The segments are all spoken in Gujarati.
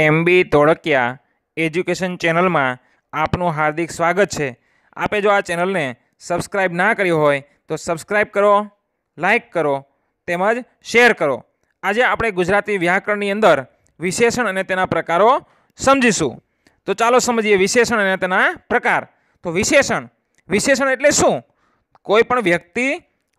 એમબી તોડકિયા એજ્યુકેશન ચેનલમાં આપનું હાર્દિક સ્વાગત છે આપે જો આ ચેનલને સબસ્ક્રાઈબ ના કરી હોય તો સબસ્ક્રાઈબ કરો લાઇક કરો તેમજ શેર કરો આજે આપણે ગુજરાતી વ્યાકરણની અંદર વિશેષણ અને તેના પ્રકારો સમજીશું તો ચાલો સમજીએ વિશેષણ અને તેના પ્રકાર તો વિશેષણ વિશેષણ એટલે શું કોઈ પણ વ્યક્તિ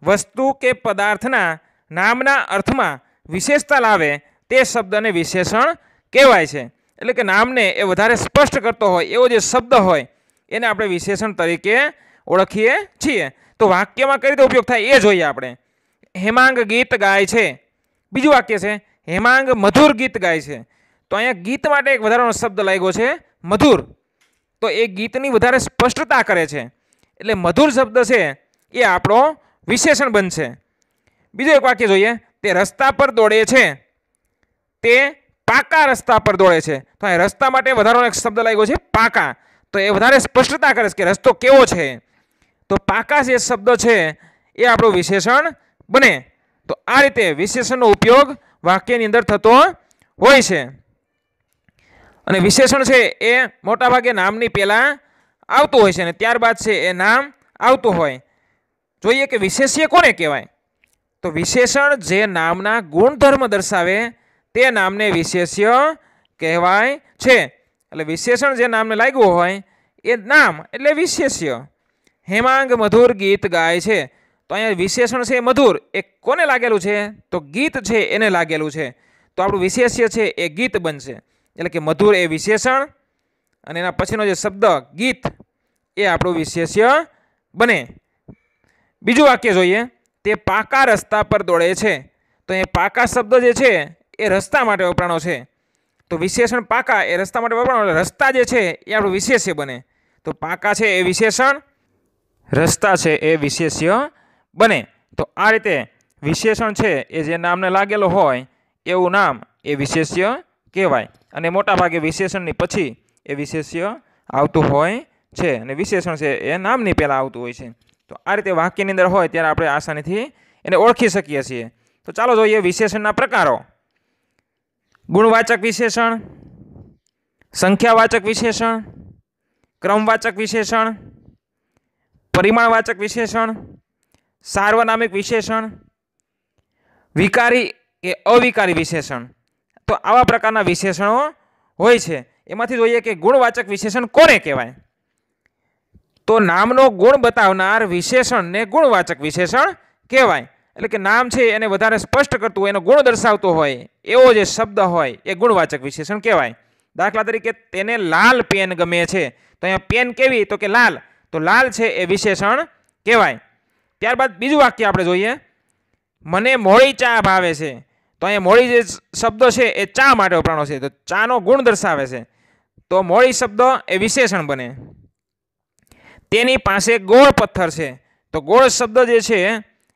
વસ્તુ કે પદાર્થના નામના અર્થમાં વિશેષતા લાવે તે શબ્દને વિશેષણ કહેવાય છે એટલે કે નામને એ વધારે સ્પષ્ટ કરતો હોય એવો જે શબ્દ હોય એને આપણે વિશેષણ તરીકે ઓળખીએ છીએ તો વાક્યમાં કઈ રીતે ઉપયોગ થાય એ જોઈએ આપણે હેમાંગ ગીત ગાય છે બીજું વાક્ય છે હેમાંગ મધુર ગીત ગાય છે તો અહીંયા ગીત માટે એક વધારાનો શબ્દ લાગ્યો છે મધુર તો એ ગીતની વધારે સ્પષ્ટતા કરે છે એટલે મધુર શબ્દ છે એ આપણો વિશેષણ બનશે બીજો એક વાક્ય જોઈએ તે રસ્તા પર દોડે છે તે પાકા રસ્તા પર દોડે છે તો અહીં રસ્તા માટે વધારાનો એક શબ્દ લાગ્યો છે પાકા તો એ વધારે સ્પષ્ટતા કરે છે કે રસ્તો કેવો છે તો પાકા જે શબ્દ છે એ આપણું વિશેષણ બને તો આ રીતે વિશેષણનો ઉપયોગ વાક્યની અંદર થતો હોય છે અને વિશેષણ છે એ મોટાભાગે નામની પહેલાં આવતું હોય છે અને ત્યારબાદ છે એ નામ આવતું હોય જોઈએ કે વિશેષ્ય કોને કહેવાય તો વિશેષણ જે નામના ગુણધર્મ દર્શાવે તે નામને વિશેષ્ય કહેવાય છે એટલે વિશેષણ જે નામને લાગ્યું હોય એ નામ એટલે વિશેષ્ય હેમાંગ મધુર ગીત ગાય છે તો અહીંયા વિશેષણ છે મધુર એ કોને લાગેલું છે તો ગીત છે એને લાગેલું છે તો આપણું વિશેષ્ય છે એ ગીત બનશે એટલે કે મધુર એ વિશેષણ અને એના પછીનો જે શબ્દ ગીત એ આપણું વિશેષ્ય બને બીજું વાક્ય જોઈએ તે પાકા રસ્તા પર દોડે છે તો એ પાકા શબ્દ જે છે એ રસ્તા માટે વપરાણો છે તો વિશેષણ પાકા એ રસ્તા માટે વપરાણો રસ્તા જે છે એ આપણું વિશેષ્ય બને તો પાકા છે એ વિશેષણ રસ્તા છે એ વિશેષ્ય બને તો આ રીતે વિશેષણ છે એ જે નામને લાગેલો હોય એવું નામ એ વિશેષ્ય કહેવાય અને મોટાભાગે વિશેષણની પછી એ વિશેષ્ય આવતું હોય છે અને વિશેષણ છે એ નામની પહેલાં આવતું હોય છે તો આ રીતે વાક્યની અંદર હોય ત્યારે આપણે આસાનીથી એને ઓળખી શકીએ છીએ તો ચાલો જોઈએ વિશેષણના પ્રકારો ગુણવાચક વિશેષણ સંખ્યાવાચક વિશેષણ ક્રમવાચક વિશેષણ પરિમાણવાચક વિશેષણ સાર્વનામિક વિશેષણ વિકારી કે અવિકારી વિશેષણ તો આવા પ્રકારના વિશેષણો હોય છે એમાંથી જોઈએ કે ગુણવાચક વિશેષણ કોને કહેવાય તો નામનો ગુણ બતાવનાર વિશેષણને ગુણવાચક વિશેષણ કહેવાય એટલે કે નામ છે એને વધારે સ્પષ્ટ કરતું હોય એનો ગુણ દર્શાવતો હોય એવો જે શબ્દ હોય એ ગુણવાચક વિશેષણ કહેવાય દાખલા તરીકે તેને લાલ પેન ગમે છે તો અહીંયા પેન કેવી તો કે લાલ તો લાલ છે એ વિશેષણ કહેવાય ત્યારબાદ બીજું વાક્ય આપણે જોઈએ મને મોળી ચા ભાવે છે તો અહીંયા મોળી જે શબ્દ છે એ ચા માટે વપરાણો છે તો ચાનો ગુણ દર્શાવે છે તો મોળી શબ્દ એ વિશેષણ બને તેની પાસે ગોળ પથ્થર છે તો ગોળ શબ્દ જે છે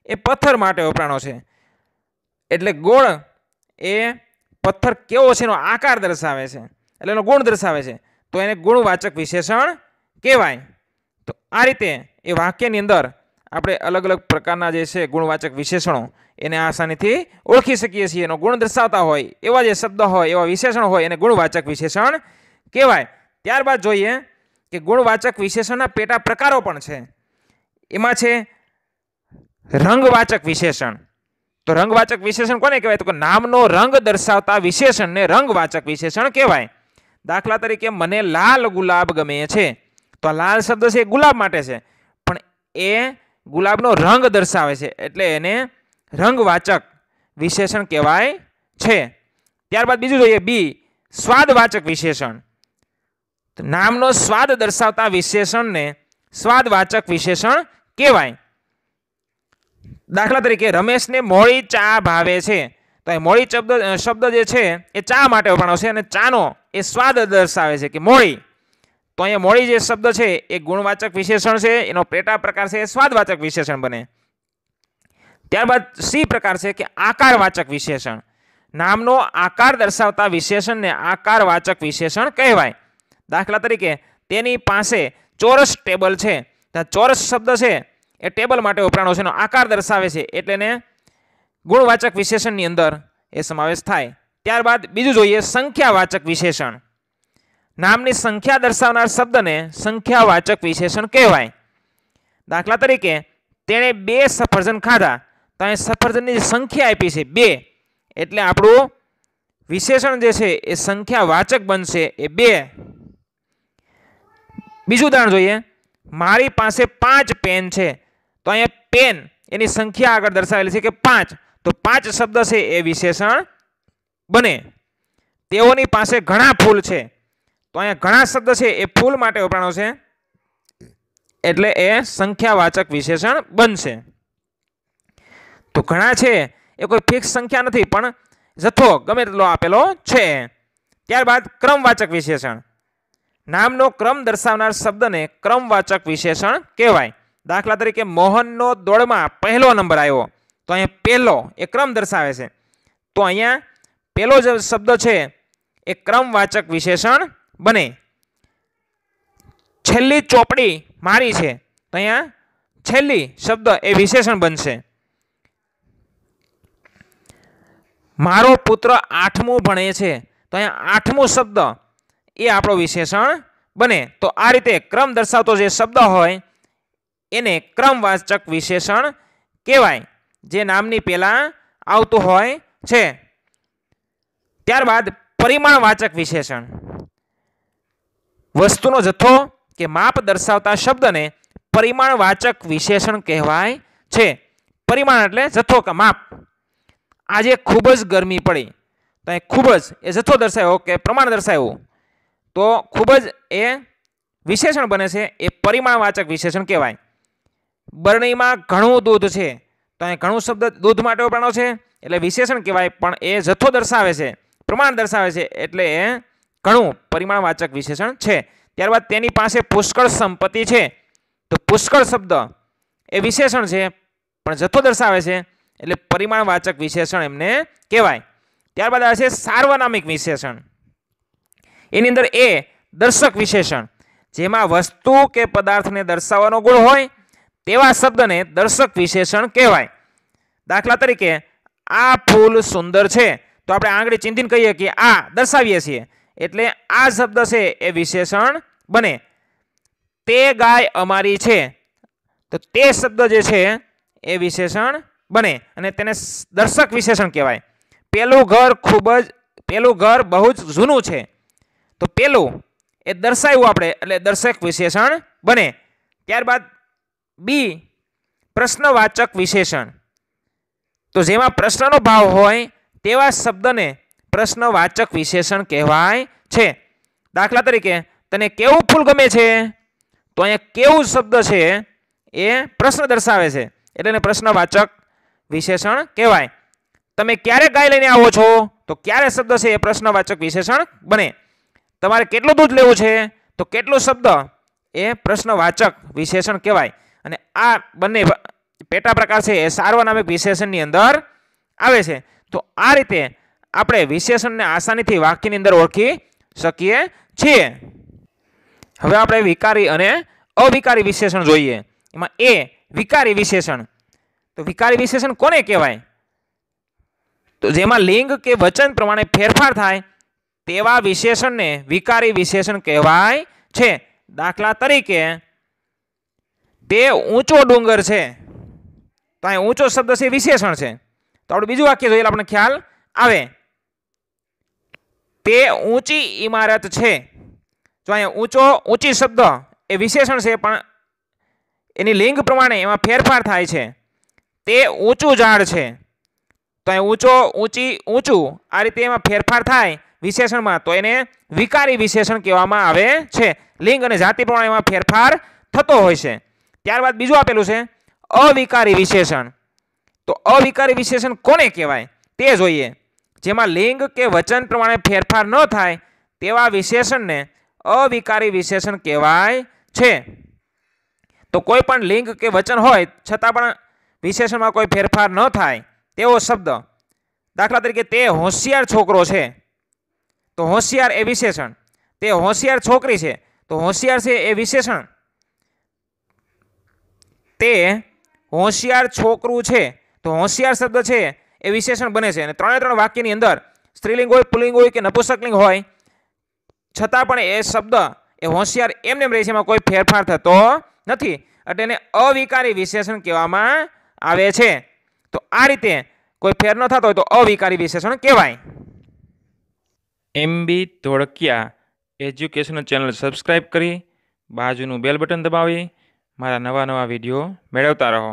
એ પથ્થર માટે વપરાણો છે એટલે ગોળ એ પથ્થર કેવો છે એનો આકાર દર્શાવે છે એટલે એનો ગુણ દર્શાવે છે તો એને ગુણવાચક વિશેષણ કહેવાય તો આ રીતે એ વાક્યની અંદર આપણે અલગ અલગ પ્રકારના જે છે ગુણવાચક વિશેષણો એને આસાનીથી ઓળખી શકીએ છીએ એનો ગુણ દર્શાવતા હોય એવા જે શબ્દ હોય એવા વિશેષણ હોય એને ગુણવાચક વિશેષણ કહેવાય ત્યારબાદ જોઈએ કે ગુણવાચક વિશેષણના પેટા પ્રકારો પણ છે એમાં છે રંગવાચક વિશેષણ તો રંગવાચક વિશેષણ કોને કહેવાય તો કે નામનો રંગ દર્શાવતા વિશેષણને રંગવાચક વિશેષણ કહેવાય દાખલા તરીકે મને લાલ ગુલાબ ગમે છે તો લાલ શબ્દ છે એ ગુલાબ માટે છે પણ એ ગુલાબનો રંગ દર્શાવે છે એટલે એને રંગવાચક વિશેષણ કહેવાય છે ત્યારબાદ બીજું જોઈએ બી સ્વાદવાચક વિશેષણ નામનો સ્વાદ દર્શાવતા વિશેષણને સ્વાદવાચક વિશેષણ કહેવાય દાખલા તરીકે રમેશને મોડી ચા ભાવે છે તો એ મોડી શબ્દ શબ્દ જે છે એ ચા માટે વપરાણો છે અને ચાનો એ સ્વાદ દર્શાવે છે કે મોડી તો અહીંયા મોડી જે શબ્દ છે એ ગુણવાચક વિશેષણ છે એનો પેટા પ્રકાર છે એ સ્વાદવાચક વિશેષણ બને ત્યારબાદ સી પ્રકાર છે કે આકારવાચક વિશેષણ નામનો આકાર દર્શાવતા વિશેષણને આકારવાચક વિશેષણ કહેવાય દાખલા તરીકે તેની પાસે ચોરસ ટેબલ છે ત્યાં ચોરસ શબ્દ છે એ ટેબલ માટે વપરાણો છે એનો આકાર દર્શાવે છે એટલે ને ગુણવાચક વિશેષણની અંદર એ સમાવેશ થાય ત્યારબાદ બીજું જોઈએ સંખ્યાવાચક વિશેષણ નામની સંખ્યા દર્શાવનાર શબ્દને સંખ્યાવાચક વિશેષણ કહેવાય દાખલા તરીકે તેણે બે સફરજન ખાધા તો અહીં સફરજનની સંખ્યા આપી છે બે એટલે આપણું વિશેષણ જે છે એ સંખ્યાવાચક બનશે એ બે બીજું ઉદાહરણ જોઈએ મારી પાસે પાંચ પેન છે તો અહીંયા પેન એની સંખ્યા આગળ દર્શાવેલી છે કે પાંચ તો પાંચ શબ્દ છે એ વિશેષણ બને તેઓની પાસે ઘણા ફૂલ છે તો અહીંયા ઘણા શબ્દ છે એ ફૂલ માટે વપરાણો છે એટલે એ સંખ્યાવાચક વિશેષણ બનશે તો ઘણા છે એ કોઈ ફિક્સ સંખ્યા નથી પણ જથ્થો ગમે તેટલો આપેલો છે ત્યારબાદ ક્રમવાચક વિશેષણ નામનો ક્રમ દર્શાવનાર શબ્દને ક્રમવાચક વિશેષણ કહેવાય દાખલા તરીકે મોહનનો દોડમાં પહેલો નંબર આવ્યો તો અહીંયા પહેલો એ ક્રમ દર્શાવે છે તો અહીંયા પહેલો જે શબ્દ છે એ ક્રમવાચક વિશેષણ બને છેલ્લી ચોપડી મારી છે તો અહીંયા છેલ્લી શબ્દ એ વિશેષણ બનશે મારો પુત્ર આઠમું ભણે છે તો અહીંયા આઠમું શબ્દ એ આપણો વિશેષણ બને તો આ રીતે ક્રમ દર્શાવતો જે શબ્દ હોય એને ક્રમવાચક વિશેષણ કહેવાય જે નામની પહેલાં આવતું હોય છે ત્યારબાદ પરિમાણવાચક વિશેષણ વસ્તુનો જથ્થો કે માપ દર્શાવતા શબ્દને પરિમાણવાચક વિશેષણ કહેવાય છે પરિમાણ એટલે જથ્થો કે માપ આજે ખૂબ જ ગરમી પડી તો એ ખૂબ જ એ જથ્થો દર્શાવ્યો કે પ્રમાણ દર્શાવ્યું તો ખૂબ જ એ વિશેષણ બને છે એ પરિમાણવાચક વિશેષણ કહેવાય બરણીમાં ઘણું દૂધ છે તો અહીં ઘણું શબ્દ દૂધ માટે વપરાણો છે એટલે વિશેષણ કહેવાય પણ એ જથ્થો દર્શાવે છે પ્રમાણ દર્શાવે છે એટલે એ ઘણું પરિમાણવાચક વિશેષણ છે ત્યારબાદ તેની પાસે પુષ્કળ સંપત્તિ છે તો પુષ્કળ શબ્દ એ વિશેષણ છે પણ જથ્થો દર્શાવે છે એટલે પરિમાણવાચક વિશેષણ એમને કહેવાય ત્યારબાદ આવે છે સાર્વનામિક વિશેષણ એની અંદર એ દર્શક વિશેષણ જેમાં વસ્તુ કે પદાર્થને દર્શાવવાનો ગુણ હોય તેવા શબ્દને દર્શક વિશેષણ કહેવાય દાખલા તરીકે આ ફૂલ સુંદર છે તો આપણે આંગળી ચિંતિન કહીએ કે આ દર્શાવીએ છીએ એટલે આ શબ્દ છે એ વિશેષણ બને તે ગાય અમારી છે તો તે શબ્દ જે છે એ વિશેષણ બને અને તેને દર્શક વિશેષણ કહેવાય પેલું ઘર ખૂબ જ પેલું ઘર બહુ જ જૂનું છે તો પેલું એ દર્શાવ્યું આપણે એટલે દર્શક વિશેષણ બને ત્યારબાદ બી પ્રશ્નવાચક વિશેષણ તો જેમાં પ્રશ્નનો ભાવ હોય તેવા શબ્દને પ્રશ્નવાચક વિશેષણ કહેવાય છે દાખલા તરીકે તને કેવું ફૂલ ગમે છે તો અહીંયા કેવું શબ્દ છે એ પ્રશ્ન દર્શાવે છે એટલે એને પ્રશ્નવાચક વિશેષણ કહેવાય તમે ક્યારે ગાય લઈને આવો છો તો ક્યારે શબ્દ છે એ પ્રશ્નવાચક વિશેષણ બને તમારે કેટલું દૂધ લેવું છે તો કેટલો શબ્દ એ પ્રશ્નવાચક વિશેષણ કહેવાય અને આ બંને પેટા પ્રકાર છે એ સાર્વનામિક વિશેષણની અંદર આવે છે તો આ રીતે આપણે વિશેષણને આસાનીથી વાક્યની અંદર ઓળખી શકીએ છીએ હવે આપણે વિકારી અને અવિકારી વિશેષણ જોઈએ એમાં એ વિકારી વિશેષણ તો વિકારી વિશેષણ કોને કહેવાય તો જેમાં લિંગ કે વચન પ્રમાણે ફેરફાર થાય તેવા વિશેષણને વિકારી વિશેષણ કહેવાય છે દાખલા તરીકે તે ઊંચો ડુંગર છે તો અહીં ઊંચો શબ્દ છે વિશેષણ છે તો આપણું બીજું વાક્ય જોઈએ આપણને ખ્યાલ આવે તે ઊંચી ઇમારત છે જો અહીંયા ઊંચો ઊંચી શબ્દ એ વિશેષણ છે પણ એની લિંગ પ્રમાણે એમાં ફેરફાર થાય છે તે ઊંચું ઝાડ છે તો અહીં ઊંચો ઊંચી ઊંચું આ રીતે એમાં ફેરફાર થાય વિશેષણમાં તો એને વિકારી વિશેષણ કહેવામાં આવે છે લિંગ અને જાતિ પ્રમાણે એમાં ફેરફાર થતો હોય છે ત્યારબાદ બીજું આપેલું છે અવિકારી વિશેષણ તો અવિકારી વિશેષણ કોને કહેવાય તે જોઈએ જેમાં લિંગ કે વચન પ્રમાણે ફેરફાર ન થાય તેવા વિશેષણને અવિકારી વિશેષણ કહેવાય છે તો કોઈ પણ લિંગ કે વચન હોય છતાં પણ વિશેષણમાં કોઈ ફેરફાર ન થાય તેવો શબ્દ દાખલા તરીકે તે હોશિયાર છોકરો છે તો હોશિયાર એ વિશેષણ તે હોશિયાર છોકરી છે તો હોશિયાર છે એ વિશેષણ તે હોશિયાર છોકરું છે તો હોશિયાર શબ્દ છે એ વિશેષણ બને છે અને ત્રણે ત્રણ વાક્યની અંદર સ્ત્રીલિંગ હોય પુલિંગ હોય કે નપુસકલિંગ હોય છતાં પણ એ શબ્દ એ હોશિયાર એમને રહે છે એમાં કોઈ ફેરફાર થતો નથી એટલે એને અવિકારી વિશેષણ કહેવામાં આવે છે તો આ રીતે કોઈ ફેર ન થતો હોય તો અવિકારી વિશેષણ કહેવાય MB Dholakiya educational channel subscribe કરી બાજુનું બેલ બટન દબાવી મારા નવા નવા વિડીયો મેળવતા રહો